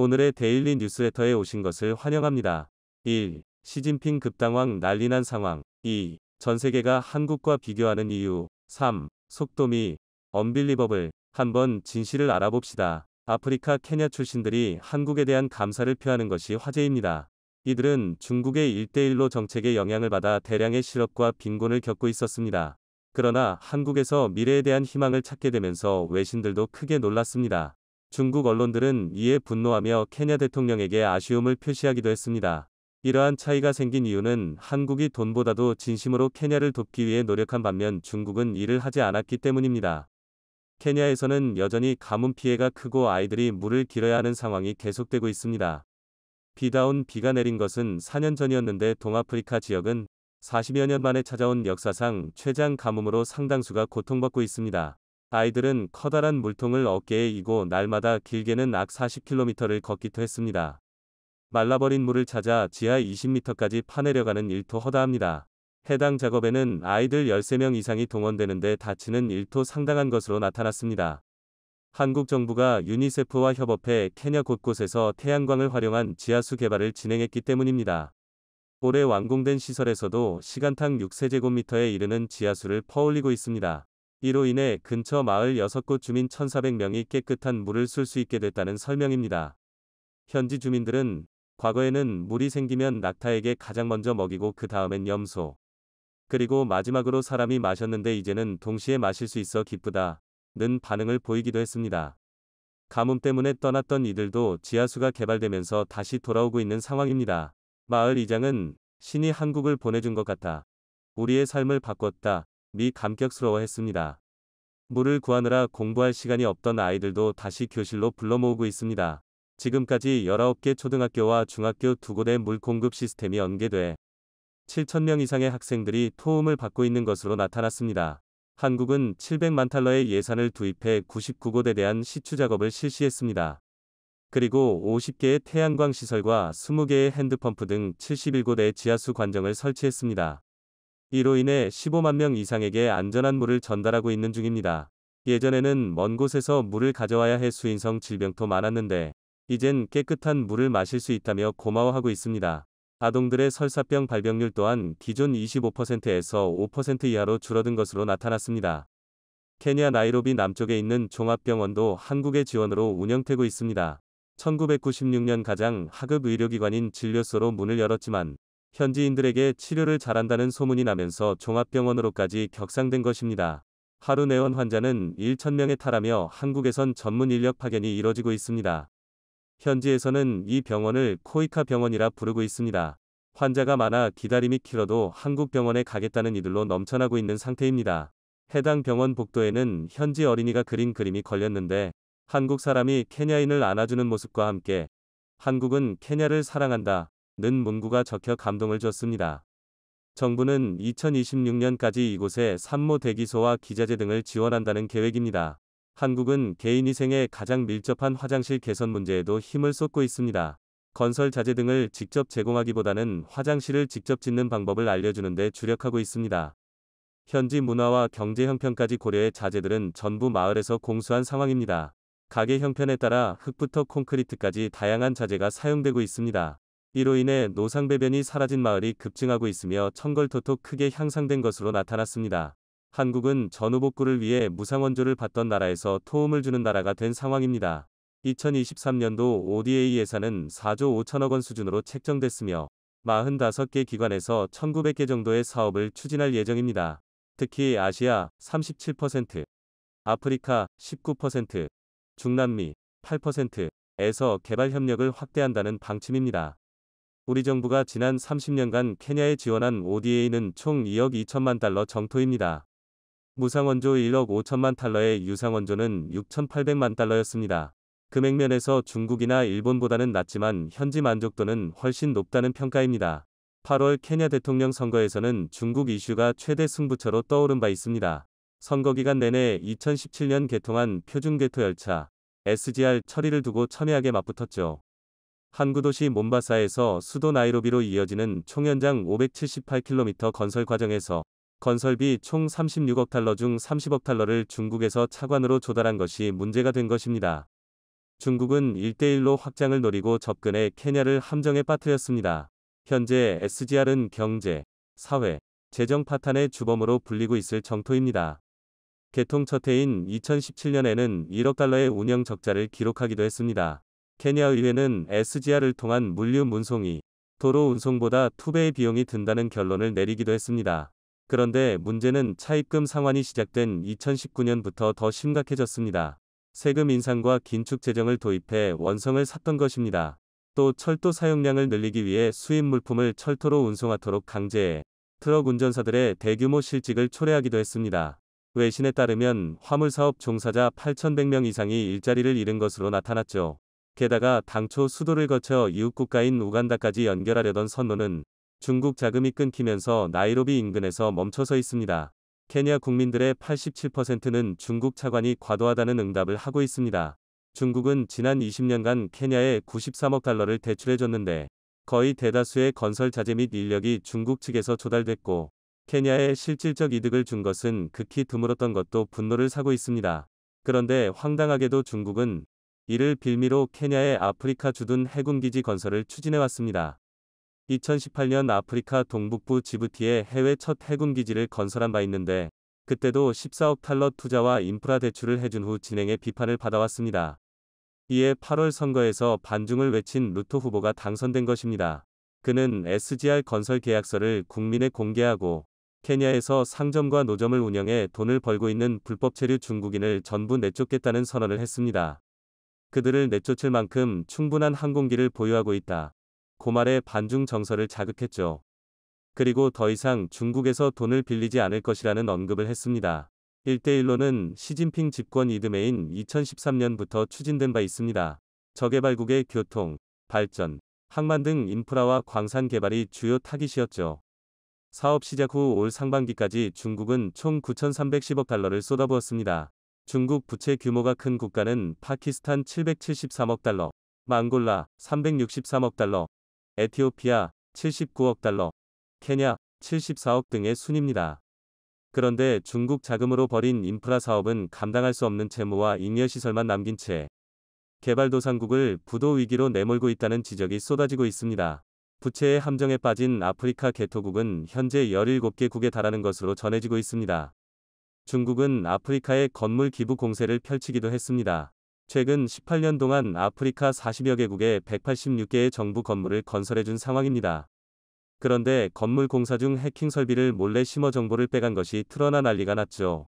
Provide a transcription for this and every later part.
오늘의 데일리 뉴스레터에 오신 것을 환영합니다. 1. 시진핑 급당황 난리난 상황 2. 전 세계가 한국과 비교하는 이유 3. 속도미 언빌리버블 한번 진실을 알아봅시다. 아프리카 케냐 출신들이 한국에 대한 감사를 표하는 것이 화제입니다. 이들은 중국의 일대일로 정책의 영향을 받아 대량의 실업과 빈곤을 겪고 있었습니다. 그러나 한국에서 미래에 대한 희망을 찾게 되면서 외신들도 크게 놀랐습니다. 중국 언론들은 이에 분노하며 케냐 대통령에게 아쉬움을 표시하기도 했습니다. 이러한 차이가 생긴 이유는 한국이 돈보다도 진심으로 케냐를 돕기 위해 노력한 반면 중국은 이를 하지 않았기 때문입니다. 케냐에서는 여전히 가뭄 피해가 크고 아이들이 물을 길어야 하는 상황이 계속되고 있습니다. 비다운 비가 내린 것은 4년 전이었는데 동아프리카 지역은 40여 년 만에 찾아온 역사상 최장 가뭄으로 상당수가 고통받고 있습니다. 아이들은 커다란 물통을 어깨에 이고 날마다 길게는 약 40km를 걷기도 했습니다. 말라버린 물을 찾아 지하 20m까지 파내려가는 일도 허다합니다. 해당 작업에는 아이들 13명 이상이 동원되는데 다치는 일도 상당한 것으로 나타났습니다. 한국 정부가 유니세프와 협업해 케냐 곳곳에서 태양광을 활용한 지하수 개발을 진행했기 때문입니다. 올해 완공된 시설에서도 시간당 6세제곱미터에 이르는 지하수를 퍼올리고 있습니다. 이로 인해 근처 마을 6곳 주민 1,400명이 깨끗한 물을 쓸 수 있게 됐다는 설명입니다. 현지 주민들은 과거에는 물이 생기면 낙타에게 가장 먼저 먹이고 그 다음엔 염소. 그리고 마지막으로 사람이 마셨는데 이제는 동시에 마실 수 있어 기쁘다. 는 반응을 보이기도 했습니다. 가뭄 때문에 떠났던 이들도 지하수가 개발되면서 다시 돌아오고 있는 상황입니다. 마을 이장은 신이 한국을 보내준 것 같다. 우리의 삶을 바꿨다. 미 감격스러워했습니다. 물을 구하느라 공부할 시간이 없던 아이들도 다시 교실로 불러 모으고 있습니다. 지금까지 19개 초등학교와 중학교 두 곳의 물 공급 시스템이 연계돼 7천명 이상의 학생들이 토움을 받고 있는 것으로 나타났습니다. 한국은 700만 달러의 예산을 투입해 99곳에 대한 시추 작업을 실시했습니다. 그리고 50개의 태양광 시설과 20개의 핸드펌프 등7 1곳의 지하수 관정을 설치했습니다. 이로 인해 15만 명 이상에게 안전한 물을 전달하고 있는 중입니다. 예전에는 먼 곳에서 물을 가져와야 해 수인성 질병도 많았는데 이젠 깨끗한 물을 마실 수 있다며 고마워하고 있습니다. 아동들의 설사병 발병률 또한 기존 25%에서 5% 이하로 줄어든 것으로 나타났습니다. 케냐 나이로비 남쪽에 있는 종합병원도 한국의 지원으로 운영되고 있습니다. 1996년 가장 하급 의료기관인 진료소로 문을 열었지만 현지인들에게 치료를 잘한다는 소문이 나면서 종합병원으로까지 격상된 것입니다. 하루 내원 환자는 1천명에 달하며 한국에선 전문 인력 파견이 이뤄지고 있습니다. 현지에서는 이 병원을 코이카 병원이라 부르고 있습니다. 환자가 많아 기다림이 길어도 한국 병원에 가겠다는 이들로 넘쳐나고 있는 상태입니다. 해당 병원 복도에는 현지 어린이가 그린 그림이 걸렸는데 한국 사람이 케냐인을 안아주는 모습과 함께 한국은 케냐를 사랑한다. 는 문구가 적혀 감동을 줬습니다. 정부는 2026년까지 이곳에 산모 대기소와 기자재 등을 지원한다는 계획입니다. 한국은 개인위생에 가장 밀접한 화장실 개선 문제에도 힘을 쏟고 있습니다. 건설 자재 등을 직접 제공하기보다는 화장실을 직접 짓는 방법을 알려주는데 주력하고 있습니다. 현지 문화와 경제 형편까지 고려해 자재들은 전부 마을에서 공수한 상황입니다. 가게 형편에 따라 흙부터 콘크리트까지 다양한 자재가 사용되고 있습니다. 이로 인해 노상배변이 사라진 마을이 급증하고 있으며 청골토토 크게 향상된 것으로 나타났습니다. 한국은 전후복구를 위해 무상원조를 받던 나라에서 토움을 주는 나라가 된 상황입니다. 2023년도 ODA 예산은 4조 5천억 원 수준으로 책정됐으며 45개 기관에서 1900개 정도의 사업을 추진할 예정입니다. 특히 아시아 37%, 아프리카 19%, 중남미 8%에서 개발 협력을 확대한다는 방침입니다. 우리 정부가 지난 30년간 케냐에 지원한 ODA는 총 2억 2천만 달러 정토입니다. 무상원조 1억 5천만 달러의 유상원조는 6,800만 달러였습니다. 금액면에서 그 중국이나 일본보다는 낮지만 현지 만족도는 훨씬 높다는 평가입니다. 8월 케냐 대통령 선거에서는 중국 이슈가 최대 승부처로 떠오른 바 있습니다. 선거 기간 내내 2017년 개통한 표준개토열차 SGR 처리를 두고 첨예하게 맞붙었죠. 항구도시 몬바사에서 수도 나이로비로 이어지는 총 연장 578km 건설 과정에서 건설비 총 36억 달러 중 30억 달러를 중국에서 차관으로 조달한 것이 문제가 된 것입니다. 중국은 1대1로 확장을 노리고 접근해 케냐를 함정에 빠뜨렸습니다. 현재 SGR은 경제, 사회, 재정 파탄의 주범으로 불리고 있을 정토입니다. 개통 첫 해인 2017년에는 1억 달러의 운영 적자를 기록하기도 했습니다. 케냐 의회는 SGR을 통한 물류 문송이 도로 운송보다 2배의 비용이 든다는 결론을 내리기도 했습니다. 그런데 문제는 차입금 상환이 시작된 2019년부터 더 심각해졌습니다. 세금 인상과 긴축 재정을 도입해 원성을 샀던 것입니다. 또 철도 사용량을 늘리기 위해 수입 물품을 철도로 운송하도록 강제해 트럭 운전사들의 대규모 실직을 초래하기도 했습니다. 외신에 따르면 화물사업 종사자 8,100명 이상이 일자리를 잃은 것으로 나타났죠. 게다가 당초 수도를 거쳐 이웃국가인 우간다까지 연결하려던 선로는 중국 자금이 끊기면서 나이로비 인근에서 멈춰서 있습니다. 케냐 국민들의 87%는 중국 차관이 과도하다는 응답을 하고 있습니다. 중국은 지난 20년간 케냐에 93억 달러를 대출해줬는데 거의 대다수의 건설 자재 및 인력이 중국 측에서 조달됐고 케냐에 실질적 이득을 준 것은 극히 드물었던 것도 분노를 사고 있습니다. 그런데 황당하게도 중국은 이를 빌미로 케냐의 아프리카 주둔 해군기지 건설을 추진해왔습니다. 2018년 아프리카 동북부 지부티에 해외 첫 해군기지를 건설한 바 있는데 그때도 14억 탈러 투자와 인프라 대출을 해준 후 진행에 비판을 받아왔습니다. 이에 8월 선거에서 반중을 외친 루토 후보가 당선된 것입니다. 그는 SGR 건설 계약서를 국민에 공개하고 케냐에서 상점과 노점을 운영해 돈을 벌고 있는 불법 체류 중국인을 전부 내쫓겠다는 선언을 했습니다. 그들을 내쫓을 만큼 충분한 항공기를 보유하고 있다. 고말의 반중 정서를 자극했죠. 그리고 더 이상 중국에서 돈을 빌리지 않을 것이라는 언급을 했습니다. 1대1로는 시진핑 집권 이듬해인 2013년부터 추진된 바 있습니다. 저개발국의 교통, 발전, 항만 등 인프라와 광산 개발이 주요 타깃이었죠. 사업 시작 후 올 상반기까지 중국은 총 9,310억 달러를 쏟아부었습니다. 중국 부채 규모가 큰 국가는 파키스탄 773억 달러, 망골라 363억 달러, 에티오피아 79억 달러, 케냐 74억 등의 순입니다. 그런데 중국 자금으로 벌인 인프라 사업은 감당할 수 없는 채무와 잉여시설만 남긴 채 개발도상국을 부도위기로 내몰고 있다는 지적이 쏟아지고 있습니다. 부채의 함정에 빠진 아프리카 개토국은 현재 17개국에 달하는 것으로 전해지고 있습니다. 중국은 아프리카에 건물 기부 공세를 펼치기도 했습니다. 최근 18년 동안 아프리카 40여 개국에 186개의 정부 건물을 건설해준 상황입니다. 그런데 건물 공사 중 해킹 설비를 몰래 심어 정보를 빼간 것이 틀어나 난리가 났죠.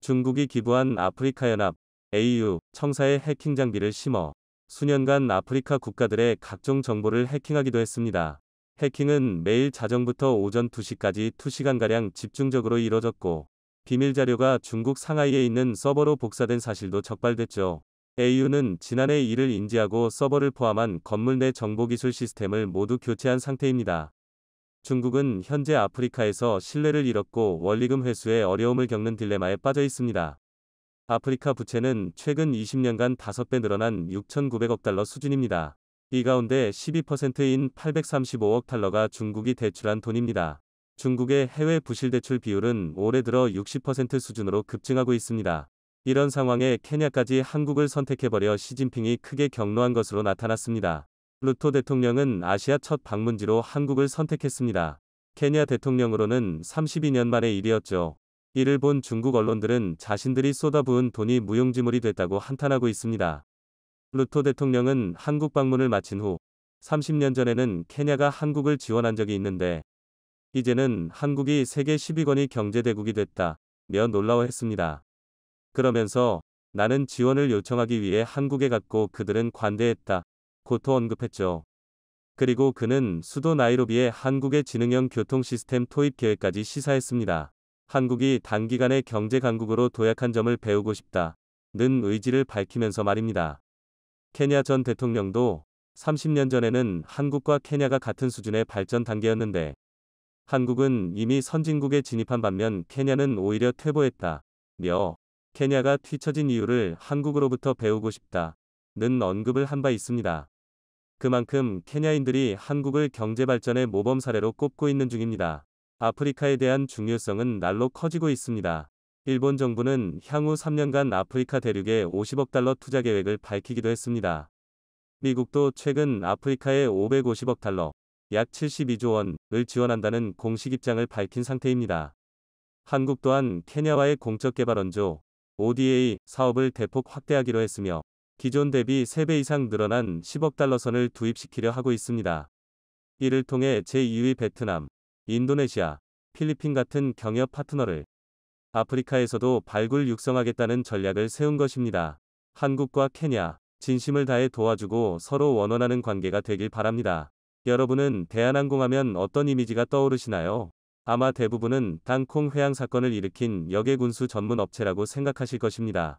중국이 기부한 아프리카연합, AU, 청사의 해킹 장비를 심어 수년간 아프리카 국가들의 각종 정보를 해킹하기도 했습니다. 해킹은 매일 자정부터 오전 2시까지 2시간가량 집중적으로 이뤄졌고 비밀 자료가 중국 상하이에 있는 서버로 복사된 사실도 적발됐죠. AU는 지난해 이를 인지하고 서버를 포함한 건물 내 정보기술 시스템을 모두 교체한 상태입니다. 중국은 현재 아프리카에서 신뢰를 잃었고 원리금 회수에 어려움을 겪는 딜레마에 빠져 있습니다. 아프리카 부채는 최근 20년간 5배 늘어난 6,900억 달러 수준입니다. 이 가운데 12%인 835억 달러가 중국이 대출한 돈입니다. 중국의 해외 부실대출 비율은 올해 들어 60% 수준으로 급증하고 있습니다. 이런 상황에 케냐까지 한국을 선택해버려 시진핑이 크게 격노한 것으로 나타났습니다. 루토 대통령은 아시아 첫 방문지로 한국을 선택했습니다. 케냐 대통령으로는 32년 만의 일이었죠. 이를 본 중국 언론들은 자신들이 쏟아부은 돈이 무용지물이 됐다고 한탄하고 있습니다. 루토 대통령은 한국 방문을 마친 후 30년 전에는 케냐가 한국을 지원한 적이 있는데 이제는 한국이 세계 1 0위권이 경제대국이 됐다며 놀라워했습니다. 그러면서 나는 지원을 요청하기 위해 한국에 갔고 그들은 관대했다. 고토 언급했죠. 그리고 그는 수도 나이로비의 한국의 지능형 교통시스템 토입 계획까지 시사했습니다. 한국이 단기간에 경제 강국으로 도약한 점을 배우고 싶다. 는 의지를 밝히면서 말입니다. 케냐 전 대통령도 30년 전에는 한국과 케냐가 같은 수준의 발전 단계였는데 한국은 이미 선진국에 진입한 반면 케냐는 오히려 퇴보했다. 며 케냐가 뒤처진 이유를 한국으로부터 배우고 싶다. 는 언급을 한 바 있습니다. 그만큼 케냐인들이 한국을 경제 발전의 모범 사례로 꼽고 있는 중입니다. 아프리카에 대한 중요성은 날로 커지고 있습니다. 일본 정부는 향후 3년간 아프리카 대륙에 50억 달러 투자 계획을 밝히기도 했습니다. 미국도 최근 아프리카에 550억 달러, 약 72조 원을 지원한다는 공식 입장을 밝힌 상태입니다. 한국 또한 케냐와의 공적 개발 원조 ODA 사업을 대폭 확대하기로 했으며 기존 대비 3배 이상 늘어난 10억 달러 선을 투입시키려 하고 있습니다. 이를 통해 제2위 베트남, 인도네시아, 필리핀 같은 경협 파트너를 아프리카에서도 발굴 육성하겠다는 전략을 세운 것입니다. 한국과 케냐, 진심을 다해 도와주고 서로 원원하는 관계가 되길 바랍니다. 여러분은 대한항공 하면 어떤 이미지가 떠오르시나요? 아마 대부분은 땅콩 회항 사건을 일으킨 여객운수 전문 업체라고 생각하실 것입니다.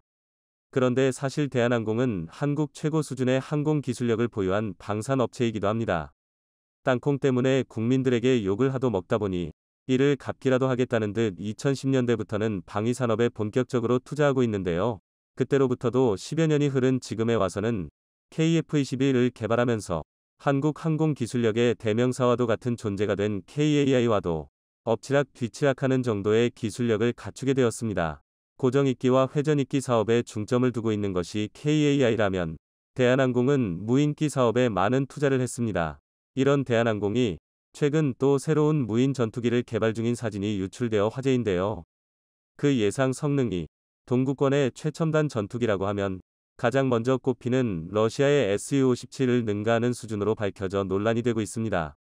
그런데 사실 대한항공은 한국 최고 수준의 항공 기술력을 보유한 방산 업체이기도 합니다. 땅콩 때문에 국민들에게 욕을 하도 먹다 보니 이를 갚기라도 하겠다는 듯 2010년대부터는 방위 산업에 본격적으로 투자하고 있는데요. 그때로부터도 10여 년이 흐른 지금에 와서는 KF-21을 개발하면서 한국항공기술력의 대명사와도 같은 존재가 된 KAI와도 엎치락 뒤치락하는 정도의 기술력을 갖추게 되었습니다. 고정익기와 회전익기 사업에 중점을 두고 있는 것이 KAI라면 대한항공은 무인기 사업에 많은 투자를 했습니다. 이런 대한항공이 최근 또 새로운 무인 전투기를 개발 중인 사진이 유출되어 화제인데요. 그 예상 성능이 동구권의 최첨단 전투기라고 하면 가장 먼저 꼽히는 러시아의 SU-57을 능가하는 수준으로 밝혀져 논란이 되고 있습니다.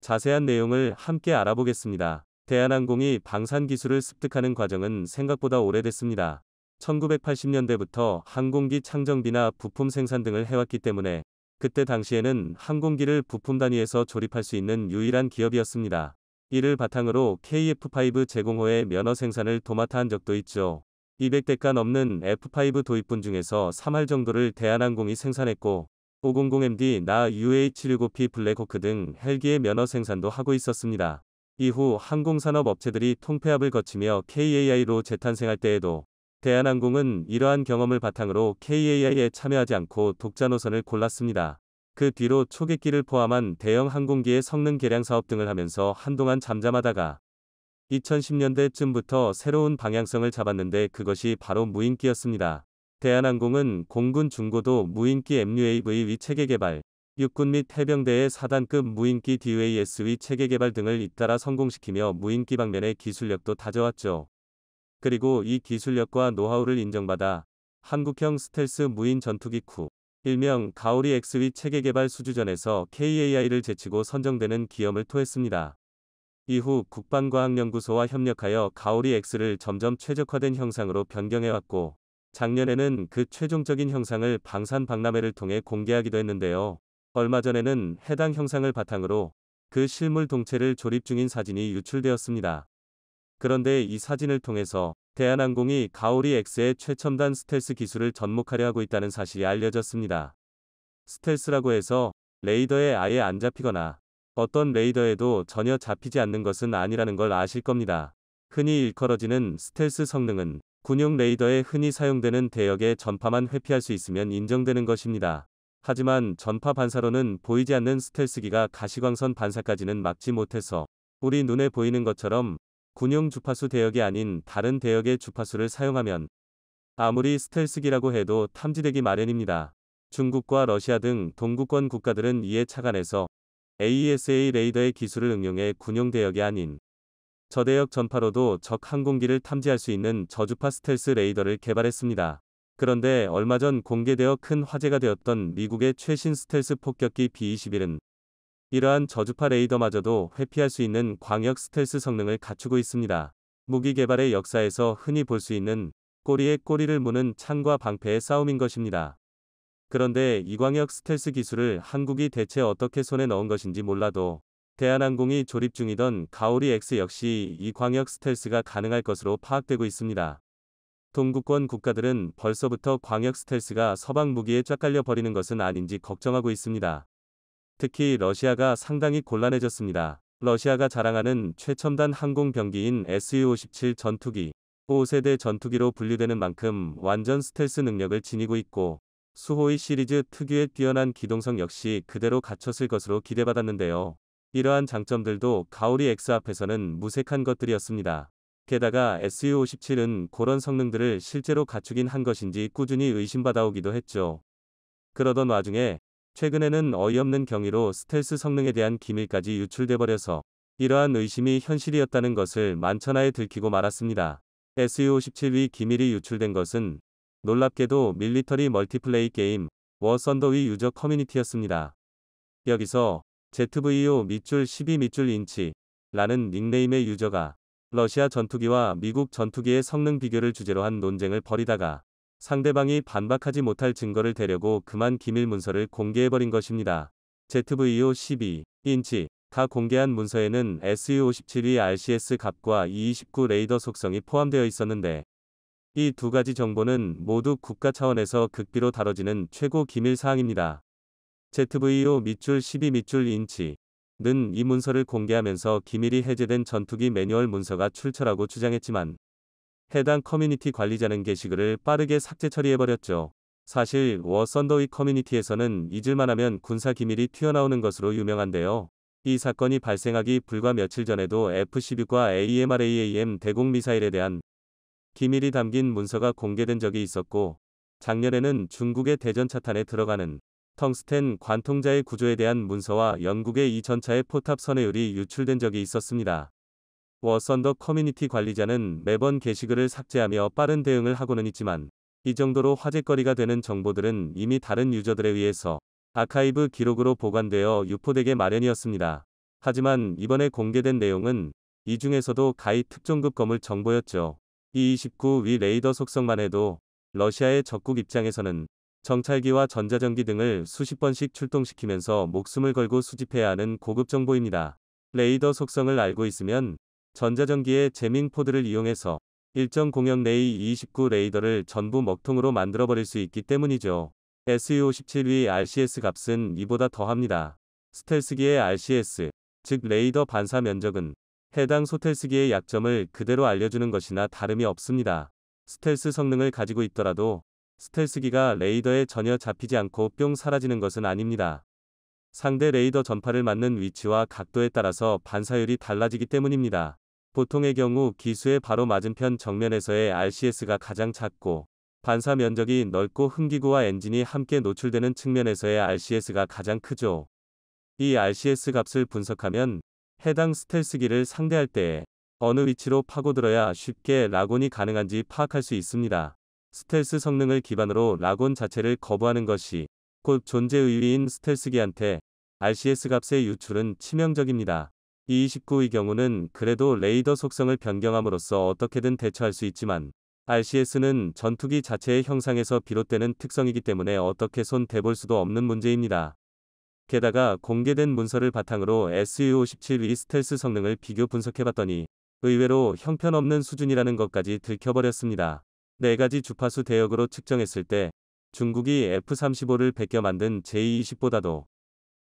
자세한 내용을 함께 알아보겠습니다. 대한항공이 방산 기술을 습득하는 과정은 생각보다 오래됐습니다. 1980년대부터 항공기 창정비나 부품 생산 등을 해왔기 때문에 그때 당시에는 항공기를 부품 단위에서 조립할 수 있는 유일한 기업이었습니다. 이를 바탕으로 KF5 제공호의 면허 생산을 도맡아 한 적도 있죠. 200대가 넘는 F5 도입분 중에서 3할 정도를 대한항공이 생산했고 500MD 나 u h 7 5 p 블랙호크 등 헬기의 면허 생산도 하고 있었습니다. 이후 항공산업 업체들이 통폐합을 거치며 KAI로 재탄생할 때에도 대한항공은 이러한 경험을 바탕으로 KAI에 참여하지 않고 독자 노선을 골랐습니다. 그 뒤로 초계기를 포함한 대형 항공기의 성능 개량 사업 등을 하면서 한동안 잠잠하다가 2010년대쯤부터 새로운 방향성을 잡았는데 그것이 바로 무인기였습니다. 대한항공은 공군 중고도 무인기 MUAV 위 체계 개발, 육군 및 해병대의 4단급 무인기 DUASV 체계 개발 등을 잇따라 성공시키며 무인기 방면의 기술력도 다져왔죠. 그리고 이 기술력과 노하우를 인정받아 한국형 스텔스 무인 전투기 쿠, 일명 가오리 XV 체계 개발 수주전에서 KAI를 제치고 선정되는 기염을 토했습니다. 이후 국방과학연구소와 협력하여 가오리 X를 점점 최적화된 형상으로 변경해왔고 작년에는 그 최종적인 형상을 방산 박람회를 통해 공개하기도 했는데요. 얼마 전에는 해당 형상을 바탕으로 그 실물 동체를 조립 중인 사진이 유출되었습니다. 그런데 이 사진을 통해서 대한항공이 가오리 X의 최첨단 스텔스 기술을 접목하려 하고 있다는 사실이 알려졌습니다. 스텔스라고 해서 레이더에 아예 안 잡히거나 어떤 레이더에도 전혀 잡히지 않는 것은 아니라는 걸 아실 겁니다. 흔히 일컬어지는 스텔스 성능은 군용 레이더에 흔히 사용되는 대역의 전파만 회피할 수 있으면 인정되는 것입니다. 하지만 전파 반사로는 보이지 않는 스텔스기가 가시광선 반사까지는 막지 못해서 우리 눈에 보이는 것처럼 군용 주파수 대역이 아닌 다른 대역의 주파수를 사용하면 아무리 스텔스기라고 해도 탐지되기 마련입니다. 중국과 러시아 등 동구권 국가들은 이에 착안해서 a s a 레이더의 기술을 응용해 군용 대역이 아닌 저대역 전파로도 적 항공기를 탐지할 수 있는 저주파 스텔스 레이더를 개발했습니다. 그런데 얼마 전 공개되어 큰 화제가 되었던 미국의 최신 스텔스 폭격기 B-21은 이러한 저주파 레이더마저도 회피할 수 있는 광역 스텔스 성능을 갖추고 있습니다. 무기 개발의 역사에서 흔히 볼 수 있는 꼬리에 꼬리를 무는 창과 방패의 싸움인 것입니다. 그런데 이광역 스텔스 기술을 한국이 대체 어떻게 손에 넣은 것인지 몰라도 대한항공이 조립 중이던 가오리 X 역시 이광역 스텔스가 가능할 것으로 파악되고 있습니다. 동구권 국가들은 벌써부터 광역 스텔스가 서방 무기에 쫙깔려 버리는 것은 아닌지 걱정하고 있습니다. 특히 러시아가 상당히 곤란해졌습니다. 러시아가 자랑하는 최첨단 항공 병기인 Su-57 전투기, 5세대 전투기로 분류되는 만큼 완전 스텔스 능력을 지니고 있고 수호의 시리즈 특유의 뛰어난 기동성 역시 그대로 갖췄을 것으로 기대받았는데요. 이러한 장점들도 가오리 X 앞에서는 무색한 것들이었습니다. 게다가 SU57은 그런 성능들을 실제로 갖추긴 한 것인지 꾸준히 의심받아오기도 했죠. 그러던 와중에 최근에는 어이없는 경위로 스텔스 성능에 대한 기밀까지 유출돼 버려서 이러한 의심이 현실이었다는 것을 만천하에 들키고 말았습니다. SU57의 기밀이 유출된 것은 놀랍게도 밀리터리 멀티플레이 게임 워썬더위 유저 커뮤니티였습니다. 여기서 ZVO 밑줄 12 밑줄 인치 라는 닉네임의 유저가 러시아 전투기와 미국 전투기의 성능 비교를 주제로 한 논쟁을 벌이다가 상대방이 반박하지 못할 증거를 대려고 그만 기밀 문서를 공개해버린 것입니다. ZVO 12인치 가 공개한 문서에는 SU-57의 RCS 값과 E-29 레이더 속성이 포함되어 있었는데 이두 가지 정보는 모두 국가 차원에서 극비로 다뤄지는 최고 기밀 사항입니다. ZVO 밑줄 12 밑줄 인치 는이 문서를 공개하면서 기밀이 해제된 전투기 매뉴얼 문서가 출처라고 주장했지만 해당 커뮤니티 관리자는 게시글을 빠르게 삭제 처리해버렸죠. 사실 워 썬더위 커뮤니티에서는 잊을만 하면 군사 기밀이 튀어나오는 것으로 유명한데요. 이 사건이 발생하기 불과 며칠 전에도 F-16과 AMRAAM 대공 미사일에 대한 기밀이 담긴 문서가 공개된 적이 있었고 작년에는 중국의 대전 차탄에 들어가는 텅스텐 관통자의 구조에 대한 문서와 영국의 이 전차의 포탑 선회율이 유출된 적이 있었습니다. 워썬더 커뮤니티 관리자는 매번 게시글을 삭제하며 빠른 대응을 하고는 있지만 이 정도로 화제거리가 되는 정보들은 이미 다른 유저들에 의해서 아카이브 기록으로 보관되어 유포되게 마련이었습니다. 하지만 이번에 공개된 내용은 이 중에서도 가히 특정급 건물 정보였죠. E-29위 레이더 속성만 해도 러시아의 적국 입장에서는 정찰기와 전자전기 등을 수십 번씩 출동시키면서 목숨을 걸고 수집해야 하는 고급 정보입니다. 레이더 속성을 알고 있으면 전자전기의 제밍 포드를 이용해서 일정 공역 내의 e 29 레이더를 전부 먹통으로 만들어버릴 수 있기 때문이죠. SU-57위 RCS 값은 이보다 더합니다. 스텔스기의 RCS, 즉 레이더 반사 면적은 해당 소텔스기의 약점을 그대로 알려주는 것이나 다름이 없습니다. 스텔스 성능을 가지고 있더라도 스텔스기가 레이더에 전혀 잡히지 않고 뿅 사라지는 것은 아닙니다. 상대 레이더 전파를 맞는 위치와 각도에 따라서 반사율이 달라지기 때문입니다. 보통의 경우 기수의 바로 맞은편 정면에서의 RCS가 가장 작고 반사 면적이 넓고 흥기구와 엔진이 함께 노출되는 측면에서의 RCS가 가장 크죠. 이 RCS 값을 분석하면 해당 스텔스기를 상대할 때에 어느 위치로 파고들어야 쉽게 라곤이 가능한지 파악할 수 있습니다. 스텔스 성능을 기반으로 라곤 자체를 거부하는 것이 곧 존재의위인 스텔스기한테 RCS 값의 유출은 치명적입니다. E29의 경우는 그래도 레이더 속성을 변경함으로써 어떻게든 대처할 수 있지만 RCS는 전투기 자체의 형상에서 비롯되는 특성이기 때문에 어떻게 손대볼 수도 없는 문제입니다. 게다가 공개된 문서를 바탕으로 SU-57이 스텔스 성능을 비교 분석해봤더니 의외로 형편없는 수준이라는 것까지 들켜버렸습니다. 네가지 주파수 대역으로 측정했을 때 중국이 F-35를 베껴 만든 J-20보다도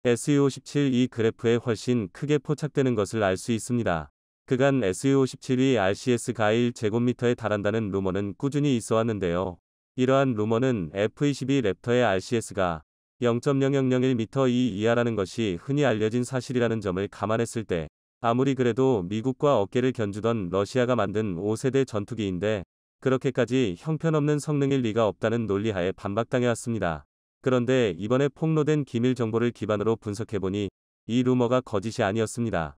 SU-57이 그래프에 훨씬 크게 포착되는 것을 알 수 있습니다. 그간 SU-57이 RCS 가일 제곱미터에 달한다는 루머는 꾸준히 있어 왔는데요. 이러한 루머는 F-22 랩터의 RCS가 0.0001m 이 이하라는 것이 흔히 알려진 사실이라는 점을 감안했을 때 아무리 그래도 미국과 어깨를 견주던 러시아가 만든 5세대 전투기인데 그렇게까지 형편없는 성능일 리가 없다는 논리하에 반박당해 왔습니다. 그런데 이번에 폭로된 기밀 정보를 기반으로 분석해보니 이 루머가 거짓이 아니었습니다.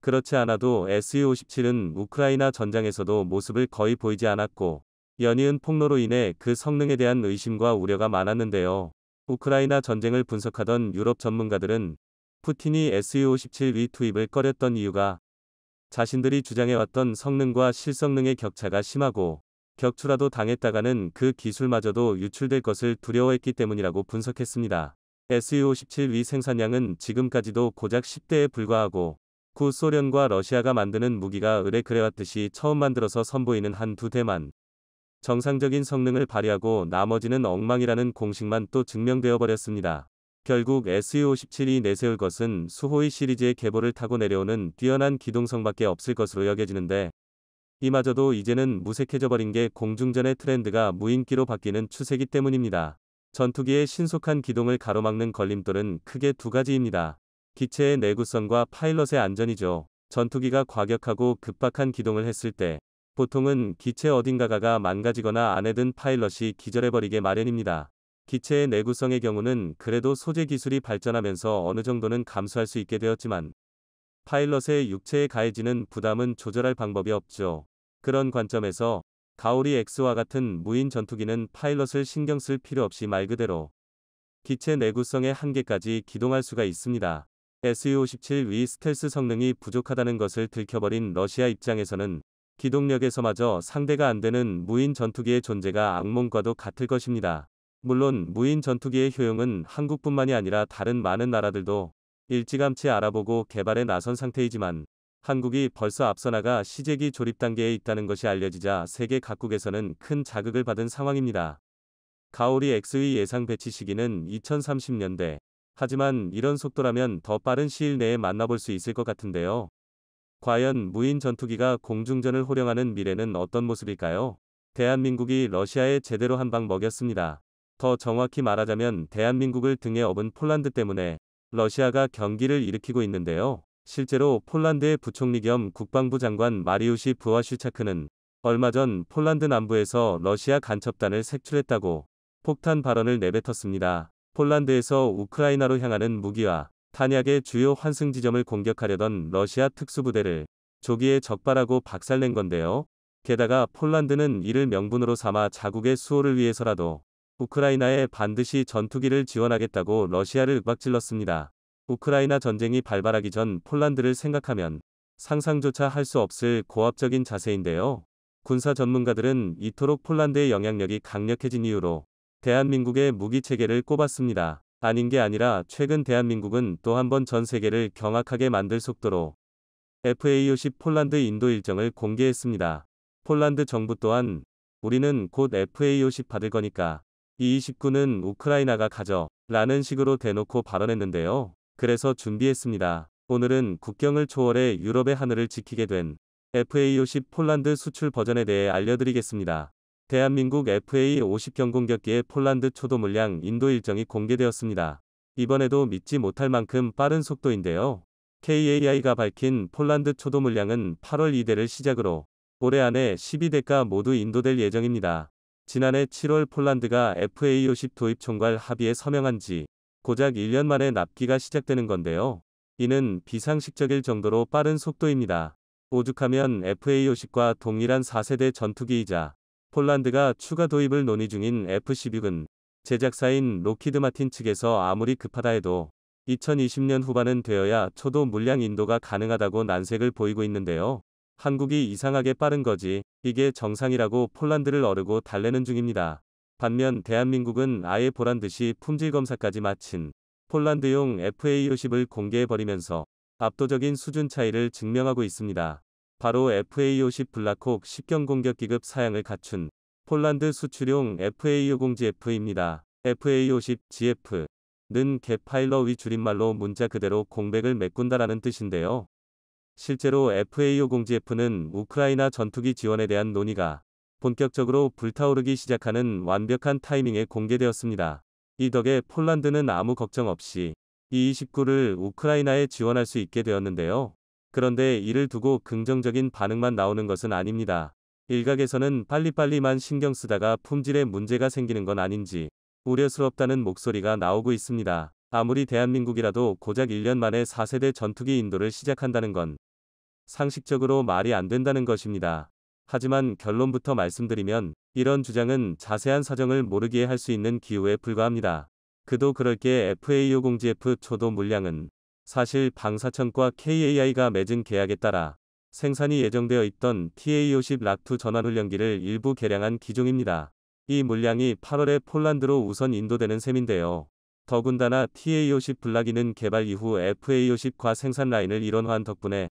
그렇지 않아도 SU-57은 우크라이나 전장에서도 모습을 거의 보이지 않았고 연이은 폭로로 인해 그 성능에 대한 의심과 우려가 많았는데요. 우크라이나 전쟁을 분석하던 유럽 전문가들은 푸틴이 SU-57위 투입을 꺼렸던 이유가 자신들이 주장해왔던 성능과 실성능의 격차가 심하고 격추라도 당했다가는 그 기술마저도 유출될 것을 두려워했기 때문이라고 분석했습니다. SU-57위 생산량은 지금까지도 고작 10대에 불과하고 구 소련과 러시아가 만드는 무기가 의뢰 그래왔듯이 처음 만들어서 선보이는 한 두 대만 정상적인 성능을 발휘하고 나머지는 엉망이라는 공식만 또 증명되어 버렸습니다. 결국 SU-57이 내세울 것은 수호의 시리즈의 계보를 타고 내려오는 뛰어난 기동성밖에 없을 것으로 여겨지는데 이마저도 이제는 무색해져버린 게 공중전의 트렌드가 무인기로 바뀌는 추세기 때문입니다. 전투기의 신속한 기동을 가로막는 걸림돌은 크게 두 가지입니다. 기체의 내구성과 파일럿의 안전이죠. 전투기가 과격하고 급박한 기동을 했을 때 보통은 기체 어딘가가 망가지거나 안에 든 파일럿이 기절해버리게 마련입니다. 기체의 내구성의 경우는 그래도 소재 기술이 발전하면서 어느 정도는 감수할 수 있게 되었지만 파일럿의 육체에 가해지는 부담은 조절할 방법이 없죠. 그런 관점에서 가오리 X와 같은 무인 전투기는 파일럿을 신경 쓸 필요 없이 말 그대로 기체 내구성의 한계까지 기동할 수가 있습니다. SU-57 위 스텔스 성능이 부족하다는 것을 들켜버린 러시아 입장에서는 기동력에서마저 상대가 안 되는 무인 전투기의 존재가 악몽과도 같을 것입니다. 물론 무인 전투기의 효용은 한국뿐만이 아니라 다른 많은 나라들도 일찌감치 알아보고 개발에 나선 상태이지만 한국이 벌써 앞서 나가 시제기 조립 단계에 있다는 것이 알려지자 세계 각국에서는 큰 자극을 받은 상황입니다. 가오리 X의 예상 배치 시기는 2030년대. 하지만 이런 속도라면 더 빠른 시일 내에 만나볼 수 있을 것 같은데요. 과연 무인 전투기가 공중전을 호령하는 미래는 어떤 모습일까요? 대한민국이 러시아에 제대로 한 방 먹였습니다. 더 정확히 말하자면 대한민국을 등에 업은 폴란드 때문에 러시아가 경기를 일으키고 있는데요. 실제로 폴란드의 부총리 겸 국방부 장관 마리우시 부와슈차크는 얼마 전 폴란드 남부에서 러시아 간첩단을 색출했다고 폭탄 발언을 내뱉었습니다. 폴란드에서 우크라이나로 향하는 무기와 탄약의 주요 환승 지점을 공격하려던 러시아 특수부대를 조기에 적발하고 박살낸 건데요. 게다가 폴란드는 이를 명분으로 삼아 자국의 수호를 위해서라도 우크라이나에 반드시 전투기를 지원하겠다고 러시아를 윽박질렀습니다. 우크라이나 전쟁이 발발하기 전 폴란드를 생각하면 상상조차 할 수 없을 고압적인 자세인데요. 군사 전문가들은 이토록 폴란드의 영향력이 강력해진 이유로 대한민국의 무기 체계를 꼽았습니다. 아닌 게 아니라 최근 대한민국은 또 한 번 전 세계를 경악하게 만들 속도로 FAOC 폴란드 인도 일정을 공개했습니다. 폴란드 정부 또한 우리는 곧 FAOC 받을 거니까 이 29는 우크라이나가 가져 라는 식으로 대놓고 발언했는데요. 그래서 준비했습니다. 오늘은 국경을 초월해 유럽의 하늘을 지키게 된 FAOC 폴란드 수출 버전에 대해 알려드리겠습니다. 대한민국 FA 50경 공격기의 폴란드 초도 물량 인도 일정이 공개되었습니다. 이번에도 믿지 못할 만큼 빠른 속도인데요. KAI가 밝힌 폴란드 초도 물량은 8월 2대를 시작으로 올해 안에 12대가 모두 인도될 예정입니다. 지난해 7월 폴란드가 FA 50 도입 총괄 합의에 서명한 지 고작 1년 만에 납기가 시작되는 건데요. 이는 비상식적일 정도로 빠른 속도입니다. 오죽하면 FA 50과 동일한 4세대 전투기이자 폴란드가 추가 도입을 논의 중인 F-16은 제작사인 로키드 마틴 측에서 아무리 급하다 해도 2020년 후반은 되어야 초도 물량 인도가 가능하다고 난색을 보이고 있는데요. 한국이 이상하게 빠른 거지 이게 정상이라고 폴란드를 어르고 달래는 중입니다. 반면 대한민국은 아예 보란 듯이 품질 검사까지 마친 폴란드용 FA50을 공개해버리면서 압도적인 수준 차이를 증명하고 있습니다. 바로 FA50 블락콕 10경 공격기급 사양을 갖춘 폴란드 수출용 FA50GF입니다. FA50GF는 개파일러위 줄임말로 문자 그대로 공백을 메꾼다라는 뜻인데요. 실제로 FA50GF는 우크라이나 전투기 지원에 대한 논의가 본격적으로 불타오르기 시작하는 완벽한 타이밍에 공개되었습니다. 이 덕에 폴란드는 아무 걱정 없이 이 29를 우크라이나에 지원할 수 있게 되었는데요. 그런데 이를 두고 긍정적인 반응만 나오는 것은 아닙니다. 일각에서는 빨리빨리만 신경 쓰다가 품질에 문제가 생기는 건 아닌지 우려스럽다는 목소리가 나오고 있습니다. 아무리 대한민국이라도 고작 1년 만에 4세대 전투기 인도를 시작한다는 건 상식적으로 말이 안 된다는 것입니다. 하지만 결론부터 말씀드리면 이런 주장은 자세한 사정을 모르기에 할 수 있는 기우에 불과합니다. 그도 그럴 게 FA50GF 초도 물량은 사실 방사청과 KAI가 맺은 계약에 따라 생산이 예정되어 있던 TA-50 락2 전환훈련기를 일부 개량한 기종입니다. 이 물량이 8월에 폴란드로 우선 인도되는 셈인데요. 더군다나 TA-50 블락이는 개발 이후 FA-50과 생산 라인을 일원화한 덕분에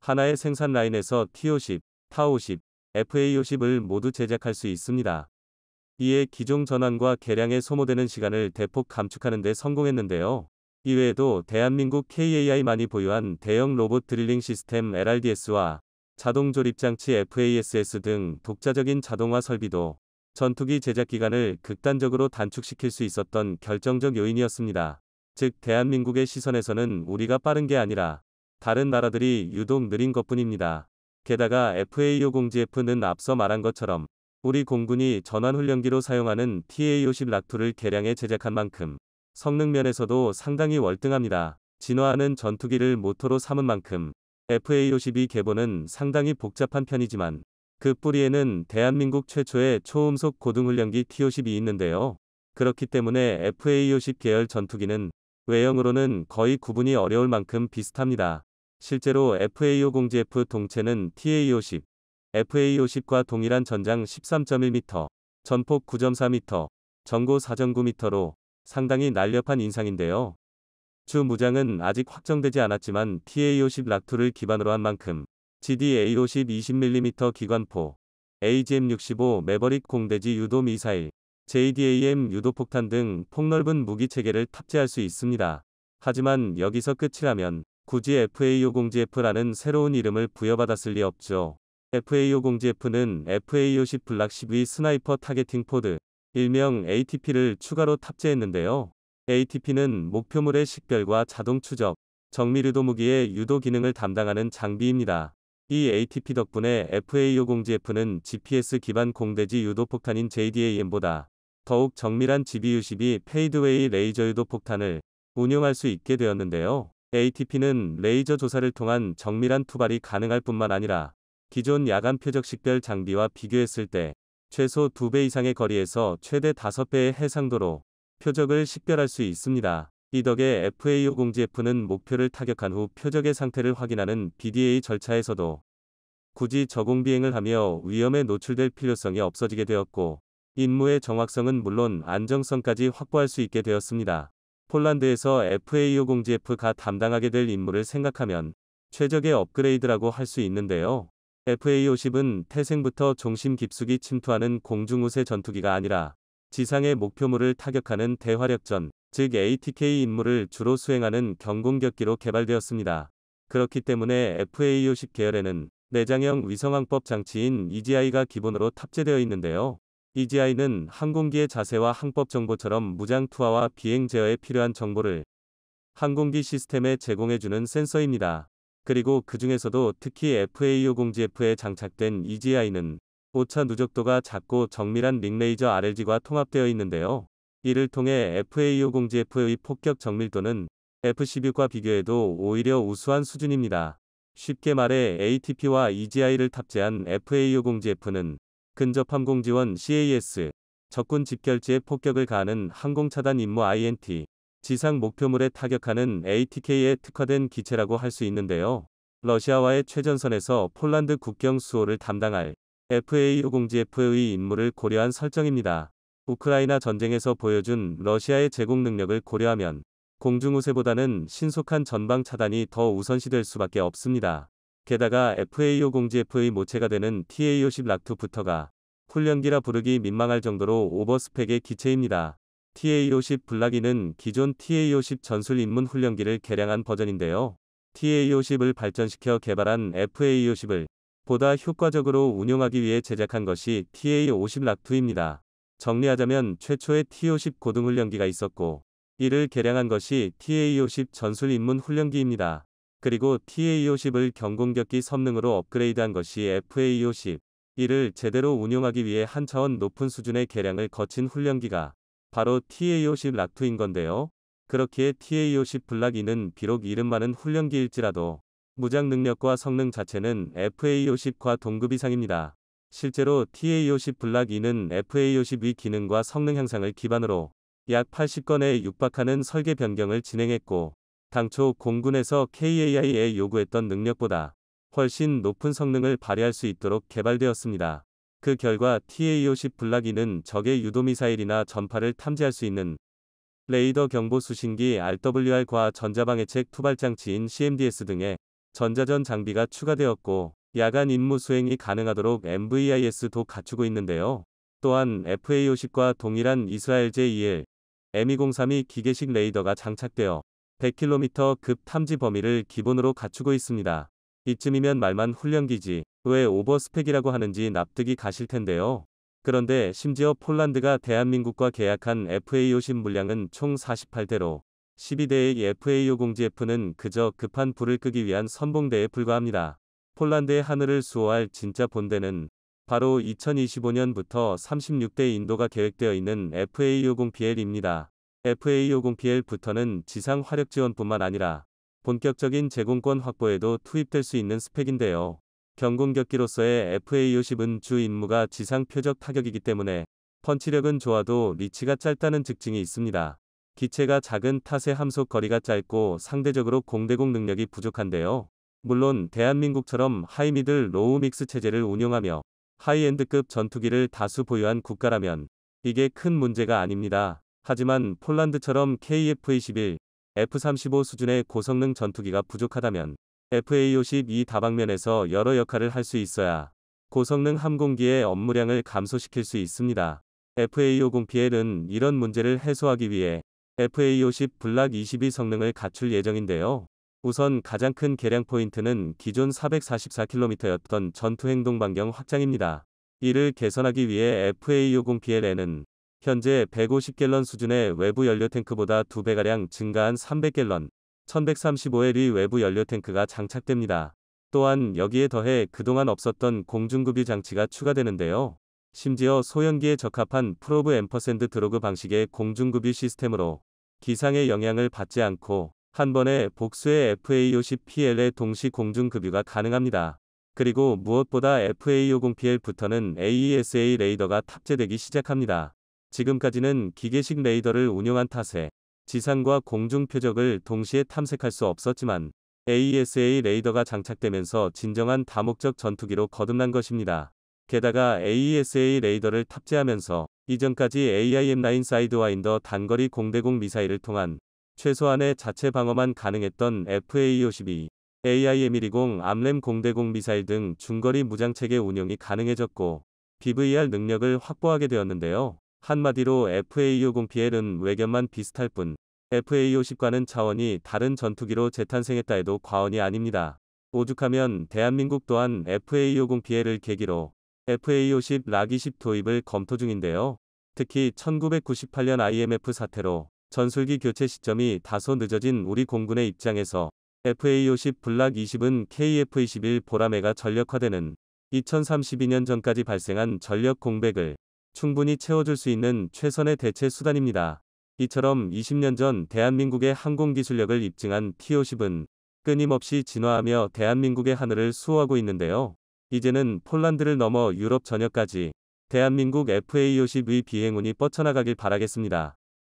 하나의 생산 라인에서 T-50, 타50, FA-50을 모두 제작할 수 있습니다. 이에 기종 전환과 개량에 소모되는 시간을 대폭 감축하는 데 성공했는데요. 이외에도 대한민국 KAI만이 보유한 대형 로봇 드릴링 시스템 LRDS와 자동 조립 장치 FASS 등 독자적인 자동화 설비도 전투기 제작 기간을 극단적으로 단축시킬 수 있었던 결정적 요인이었습니다. 즉 대한민국의 시선에서는 우리가 빠른 게 아니라 다른 나라들이 유독 느린 것뿐입니다. 게다가 FAO 공지F는 앞서 말한 것처럼 우리 공군이 전환훈련기로 사용하는 TA-50 락투를 개량해 제작한 만큼 성능면에서도 상당히 월등합니다. 진화하는 전투기를 모토로 삼은 만큼 FA-52 개보는 상당히 복잡한 편이지만 그 뿌리에는 대한민국 최초의 초음속 고등훈련기 t 5 0이 있는데요. 그렇기 때문에 FA-50 계열 전투기는 외형으로는 거의 구분이 어려울 만큼 비슷합니다. 실제로 FA-50GF 동체는 TA-50, FA-50과 동일한 전장 13.1m, 전폭 9.4m, 전고 4.9m로 상당히 날렵한 인상인데요. 주 무장은 아직 확정되지 않았지만 TAO10 락투를 기반으로 한 만큼 GDAO10 20mm 기관포, AGM-65 매버릭 공대지 유도 미사일, JDAM 유도폭탄 등 폭넓은 무기체계를 탑재할 수 있습니다. 하지만 여기서 끝이라면 굳이 FA-50GF라는 새로운 이름을 부여받았을 리 없죠. FA-50GF는 FA-50 블락 10위 스나이퍼 타겟팅 포드, 일명 ATP를 추가로 탑재했는데요. ATP는 목표물의 식별과 자동 추적, 정밀유도 무기의 유도 기능을 담당하는 장비입니다. 이 ATP 덕분에 FAO 공지F는 GPS 기반 공대지 유도 폭탄인 JDAM보다 더욱 정밀한 GBU-12 페이드웨이 레이저 유도 폭탄을 운용할 수 있게 되었는데요. ATP는 레이저 조사를 통한 정밀한 투발이 가능할 뿐만 아니라 기존 야간 표적 식별 장비와 비교했을 때 최소 2배 이상의 거리에서 최대 5배의 해상도로 표적을 식별할 수 있습니다. 이 덕에 FAO 공지F는 목표를 타격한 후 표적의 상태를 확인하는 BDA 절차에서도 굳이 저공비행을 하며 위험에 노출될 필요성이 없어지게 되었고 임무의 정확성은 물론 안정성까지 확보할 수 있게 되었습니다. 폴란드에서 FAO 공지F가 담당하게 될 임무를 생각하면 최적의 업그레이드라고 할 수 있는데요. FA-50은 태생부터 중심 깊숙이 침투하는 공중우세 전투기가 아니라 지상의 목표물을 타격하는 대화력전, 즉 ATK 임무를 주로 수행하는 경공격기로 개발되었습니다. 그렇기 때문에 FA-50 계열에는 내장형 위성항법 장치인 EGI가 기본으로 탑재되어 있는데요. EGI는 항공기의 자세와 항법 정보처럼 무장 투하와 비행 제어에 필요한 정보를 항공기 시스템에 제공해주는 센서입니다. 그리고 그 중에서도 특히 FAO 0 e g f 에 장착된 EGI는 오차 누적도가 작고 정밀한 링레이저 RLG과 통합되어 있는데요. 이를 통해 FAO 0 g f 의 폭격 정밀도는 F16과 비교해도 오히려 우수한 수준입니다. 쉽게 말해 ATP와 EGI를 탑재한 FAO 0 g f 는 근접함 공지원 CAS, 적군 집결지에 폭격을 가하는 항공차단 임무 INT, 지상 목표물에 타격하는 ATK에 특화된 기체라고 할 수 있는데요. 러시아와의 최전선에서 폴란드 국경 수호를 담당할 FA-50GF의 임무를 고려한 설정입니다. 우크라이나 전쟁에서 보여준 러시아의 제공 능력을 고려하면 공중우세보다는 신속한 전방 차단이 더 우선시될 수밖에 없습니다. 게다가 FA-50GF의 모체가 되는 TA-50 락투부터가 훈련기라 부르기 민망할 정도로 오버스펙의 기체입니다. TA-50 블락이는 기존 TA-50 전술 입문 훈련기를 개량한 버전인데요. TA-50을 발전시켜 개발한 FA-50을 보다 효과적으로 운용하기 위해 제작한 것이 TA-50 락2입니다. 정리하자면 최초의 T-50 고등훈련기가 있었고 이를 개량한 것이 TA-50 전술 입문 훈련기입니다. 그리고 TA-50을 경공격기 성능으로 업그레이드한 것이 FA-50 이를 제대로 운용하기 위해 한 차원 높은 수준의 개량을 거친 훈련기가 바로 t a o c 락투인 건데요. 그렇기에 t a o c 블락이는 비록 이름만은 훈련기일지라도 무장 능력과 성능 자체는 FAO10과 동급 이상입니다. 실제로 t a o c 블락이는 FAO10의 기능과 성능 향상을 기반으로 약 80건에 육박하는 설계 변경을 진행했고 당초 공군에서 KAI에 요구했던 능력보다 훨씬 높은 성능을 발휘할 수 있도록 개발되었습니다. 그 결과 TAO-10 블락이는 적의 유도미사일이나 전파를 탐지할 수 있는 레이더 경보 수신기 RWR과 전자방해책 투발장치인 CMDS 등의 전자전 장비가 추가되었고 야간 임무 수행이 가능하도록 MVIS도 갖추고 있는데요. 또한 FA-50과 동일한 이스라엘 제2일 M2032 e 기계식 레이더가 장착되어 100km 급 탐지 범위를 기본으로 갖추고 있습니다. 이쯤이면 말만 훈련기지, 왜 오버스펙이라고 하는지 납득이 가실 텐데요. 그런데 심지어 폴란드가 대한민국과 계약한 FAO 신 물량은 총 48대로 12대의 FAO 공지F는 그저 급한 불을 끄기 위한 선봉대에 불과합니다. 폴란드의 하늘을 수호할 진짜 본대는 바로 2025년부터 36대 인도가 계획되어 있는 FAO 공PL입니다. FAO 공PL부터는 지상 화력 지원뿐만 아니라 본격적인 제공권 확보에도 투입될 수 있는 스펙인데요. 경공격기로서의 FA-50은 주 임무가 지상 표적 타격이기 때문에 펀치력은 좋아도 리치가 짧다는 특징이 있습니다. 기체가 작은 탓에 함속 거리가 짧고 상대적으로 공대공 능력이 부족한데요. 물론 대한민국처럼 하이미들 로우믹스 체제를 운용하며 하이엔드급 전투기를 다수 보유한 국가라면 이게 큰 문제가 아닙니다. 하지만 폴란드처럼 KF-21, F-35 수준의 고성능 전투기가 부족하다면 FA-52 다방면에서 여러 역할을 할 수 있어야 고성능 항공기의 업무량을 감소시킬 수 있습니다. FA-50PL은 이런 문제를 해소하기 위해 FA-50 블락 22 성능을 갖출 예정인데요. 우선 가장 큰 개량 포인트는 기존 444km였던 전투 행동 반경 확장입니다. 이를 개선하기 위해 FA-50PL에는 현재 150갤런 수준의 외부 연료 탱크보다 2배가량 증가한 300갤런, 1135L의 외부 연료 탱크가 장착됩니다. 또한 여기에 더해 그동안 없었던 공중급유 장치가 추가되는데요. 심지어 소형기에 적합한 프로브 앰퍼샌드 드로그 방식의 공중급유 시스템으로 기상의 영향을 받지 않고 한 번에 복수의 FA50PL의 동시 공중급유가 가능합니다. 그리고 무엇보다 FA50PL부터는 AESA 레이더가 탑재되기 시작합니다. 지금까지는 기계식 레이더를 운영한 탓에 지상과 공중 표적을 동시에 탐색할 수 없었지만 AESA e 레이더가 장착되면서 진정한 다목적 전투기로 거듭난 것입니다. 게다가 AESA e 레이더를 탑재하면서 이전까지 AIM-9 사이드와인더 단거리 공대공 미사일을 통한 최소한의 자체 방어만 가능했던 FA-52, AIM-120 e 암램 공대공 미사일 등 중거리 무장체계 운용이 가능해졌고 BVR 능력을 확보하게 되었는데요. 한마디로 FA-U 공피엘은 외견만 비슷할 뿐 FA-U 10과는 차원이 다른 전투기로 재탄생했다 해도 과언이 아닙니다. 오죽하면 대한민국 또한 FA-U 공피엘을 계기로 FA-U 10락20 도입을 검토 중인데요. 특히 1998년 IMF 사태로 전술기 교체 시점이 다소 늦어진 우리 공군의 입장에서 FA-U 10 블락 20은 KF-21 보라매가 전력화되는 2032년 전까지 발생한 전력 공백을 충분히 채워줄 수 있는 최선의 대체 수단입니다. 이처럼 20년 전 대한민국의 항공 기술력을 입증한 T-50은 끊임없이 진화하며 대한민국의 하늘을 수호하고 있는데요. 이제는 폴란드를 넘어 유럽 전역까지 대한민국 FA50의 비행운이 뻗쳐나가길 바라겠습니다.